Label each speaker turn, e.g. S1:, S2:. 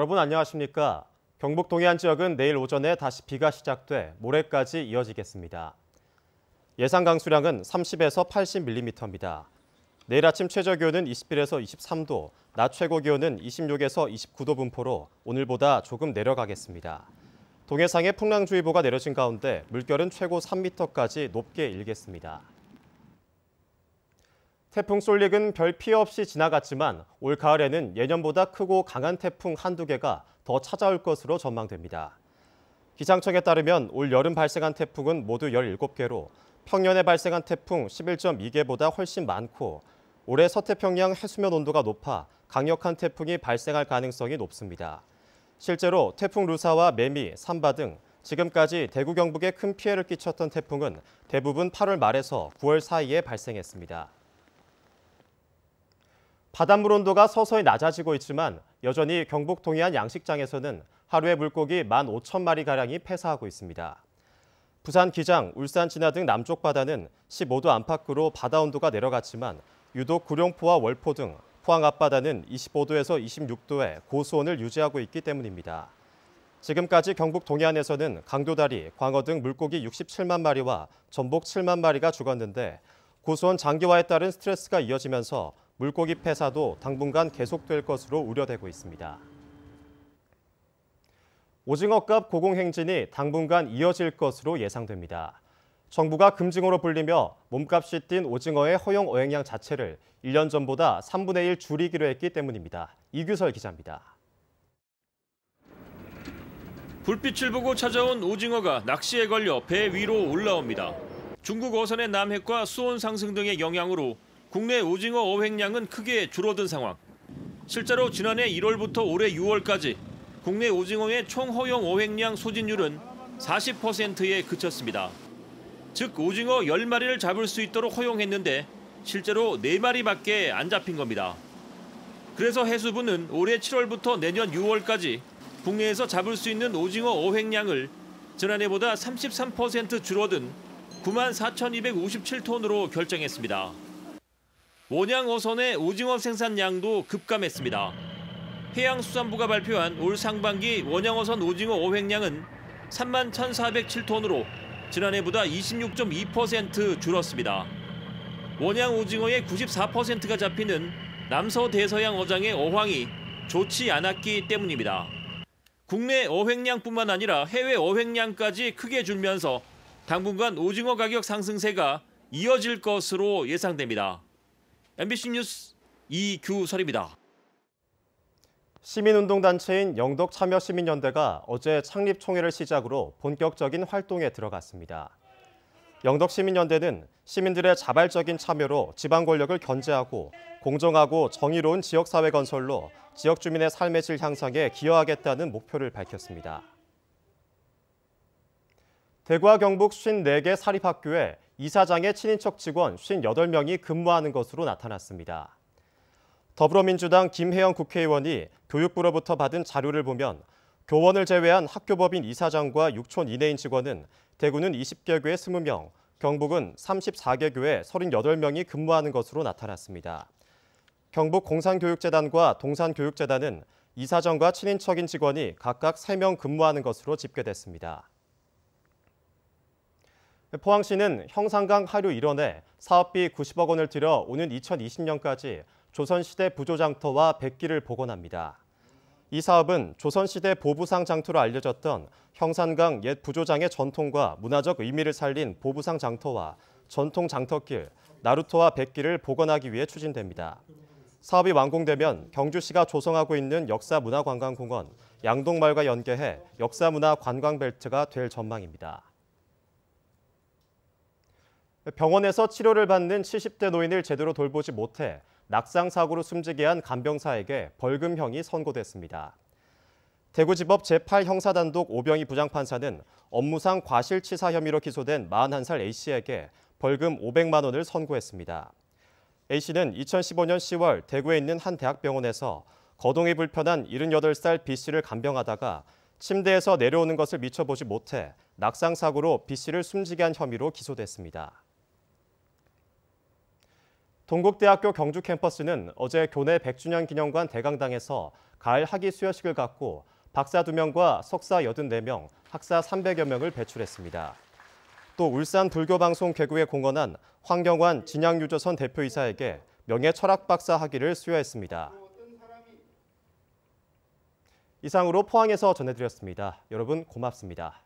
S1: 여러분 안녕하십니까? 경북 동해안 지역은 내일 오전에 다시 비가 시작돼 모레까지 이어지겠습니다. 예상 강수량은 30에서 80mm입니다. 내일 아침 최저 기온은 21에서 23도, 낮 최고 기온은 26에서 29도 분포로 오늘보다 조금 내려가겠습니다. 동해상에 풍랑주의보가 내려진 가운데 물결은 최고 3m까지 높게 일겠습니다. 태풍 솔릭은 별 피해 없이 지나갔지만 올 가을에는 예년보다 크고 강한 태풍 한두 개가 더 찾아올 것으로 전망됩니다. 기상청에 따르면 올 여름 발생한 태풍은 모두 17개로 평년에 발생한 태풍 11.2개보다 훨씬 많고 올해 서태평양 해수면 온도가 높아 강력한 태풍이 발생할 가능성이 높습니다. 실제로 태풍 루사와 매미, 삼바 등 지금까지 대구 경북에 큰 피해를 끼쳤던 태풍은 대부분 8월 말에서 9월 사이에 발생했습니다. 바닷물 온도가 서서히 낮아지고 있지만 여전히 경북 동해안 양식장에서는 하루에 물고기 1 5 0 0 0 마리가량이 폐사하고 있습니다. 부산 기장, 울산 진하등 남쪽 바다는 15도 안팎으로 바다 온도가 내려갔지만 유독 구룡포와 월포 등 포항 앞바다는 25도에서 26도의 고수온을 유지하고 있기 때문입니다. 지금까지 경북 동해안에서는 강도다리, 광어 등 물고기 67만 마리와 전복 7만 마리가 죽었는데 고수온 장기화에 따른 스트레스가 이어지면서 물고기 폐사도 당분간 계속될 것으로 우려되고 있습니다. 오징어값 고공행진이 당분간 이어질 것으로 예상됩니다. 정부가 금징어로 불리며 몸값이 뛴 오징어의 허용 어획량 자체를 1년 전보다 3분의 1 줄이기로 했기 때문입니다. 이규설 기자입니다.
S2: 불빛을 보고 찾아온 오징어가 낚시에 걸려 배 위로 올라옵니다. 중국 어선의 남핵과 수온 상승 등의 영향으로 국내 오징어 어획량은 크게 줄어든 상황. 실제로 지난해 1월부터 올해 6월까지 국내 오징어의 총 허용 어획량 소진율은 40%에 그쳤습니다. 즉 오징어 10마리를 잡을 수 있도록 허용했는데 실제로 4마리밖에 안 잡힌 겁니다. 그래서 해수부는 올해 7월부터 내년 6월까지 국내에서 잡을 수 있는 오징어 어획량을 지난해보다 33% 줄어든 9 4,257톤으로 결정했습니다. 원양어선의 오징어 생산량도 급감했습니다. 해양수산부가 발표한 올 상반기 원양어선 오징어 어획량은 3만 1,407톤으로 지난해보다 26.2% 줄었습니다. 원양 오징어의 94%가 잡히는 남서 대서양 어장의 어황이 좋지 않았기 때문입니다. 국내 어획량뿐만 아니라 해외 어획량까지 크게 줄면서 당분간 오징어 가격 상승세가 이어질 것으로 예상됩니다. MBC 뉴스 이규설입니다.
S1: 시민운동단체인 영덕참여시민연대가 어제 창립총회를 시작으로 본격적인 활동에 들어갔습니다. 영덕시민연대는 시민들의 자발적인 참여로 지방 권력을 견제하고 공정하고 정의로운 지역사회 건설로 지역 주민의 삶의 질 향상에 기여하겠다는 목표를 밝혔습니다. 대구와 경북 54개 사립학교에 이사장의 친인척 직원 58명이 근무하는 것으로 나타났습니다. 더불어민주당 김혜영 국회의원이 교육부로부터 받은 자료를 보면 교원을 제외한 학교법인 이사장과 6촌 이내인 직원은 대구는 20개 교에 20명, 경북은 34개 교에 38명이 근무하는 것으로 나타났습니다. 경북 공산교육재단과 동산교육재단은 이사장과 친인척인 직원이 각각 3명 근무하는 것으로 집계됐습니다. 포항시는 형산강 하류 일원에 사업비 90억 원을 들여 오는 2020년까지 조선시대 부조장터와 백기를 복원합니다. 이 사업은 조선시대 보부상 장터로 알려졌던 형산강 옛 부조장의 전통과 문화적 의미를 살린 보부상 장터와 전통 장터길, 나루토와 백기를 복원하기 위해 추진됩니다. 사업이 완공되면 경주시가 조성하고 있는 역사문화관광공원 양동마을과 연계해 역사문화관광벨트가 될 전망입니다. 병원에서 치료를 받는 70대 노인을 제대로 돌보지 못해 낙상 사고로 숨지게 한 간병사에게 벌금형이 선고됐습니다. 대구지법 제8형사단독 오병희 부장판사는 업무상 과실치사 혐의로 기소된 41살 A씨에게 벌금 500만 원을 선고했습니다. A씨는 2015년 10월 대구에 있는 한 대학병원에서 거동이 불편한 78살 B씨를 간병하다가 침대에서 내려오는 것을 미처보지 못해 낙상사고로 B씨를 숨지게 한 혐의로 기소됐습니다. 동국대학교 경주 캠퍼스는 어제 교내 100주년 기념관 대강당에서 가을 학위 수여식을 갖고 박사 2명과 석사 84명, 학사 300여 명을 배출했습니다. 또 울산 불교방송 개구에 공헌한 황경환 진양유조선 대표이사에게 명예 철학 박사 학위를 수여했습니다. 이상으로 포항에서 전해드렸습니다. 여러분 고맙습니다.